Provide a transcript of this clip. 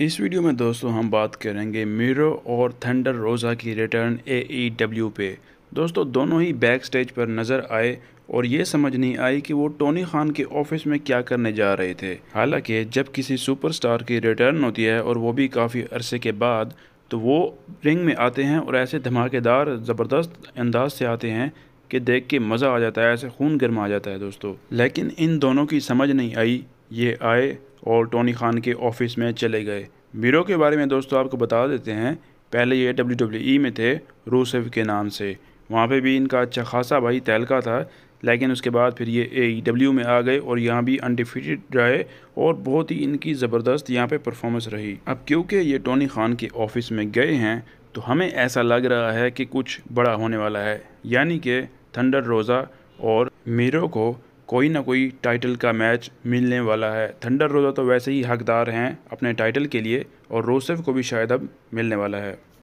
इस वीडियो में दोस्तों हम बात करेंगे मीरो और थंडर रोज़ा की रिटर्न ए e पे दोस्तों दोनों ही बैक स्टेज पर नज़र आए और ये समझ नहीं आई कि वो टोनी खान के ऑफिस में क्या करने जा रहे थे हालांकि जब किसी सुपरस्टार की रिटर्न होती है और वो भी काफ़ी अरसे के बाद तो वो रिंग में आते हैं और ऐसे धमाकेदार ज़बरदस्त अंदाज से आते हैं कि देख के मज़ा आ जाता है ऐसे खून गर्मा आ जाता है दोस्तों लेकिन इन दोनों की समझ नहीं आई ये आए और टोनी खान के ऑफिस में चले गए मीरो के बारे में दोस्तों आपको बता देते हैं पहले ये डब्ल्यू डब्ल्यू ई में थे रूसेव के नाम से वहाँ पे भी इनका अच्छा खासा भाई तहलका था लेकिन उसके बाद फिर ये ए डब्ल्यू e में आ गए और यहाँ भी अनडिफिटेड रहे और बहुत ही इनकी ज़बरदस्त यहाँ पे परफॉर्मेंस रही अब क्योंकि ये टोनी खान के ऑफिस में गए हैं तो हमें ऐसा लग रहा है कि कुछ बड़ा होने वाला है यानी कि थंडर रोज़ा और मीरो को कोई ना कोई टाइटल का मैच मिलने वाला है थंडर रोजा तो वैसे ही हकदार हैं अपने टाइटल के लिए और रोसेफ को भी शायद अब मिलने वाला है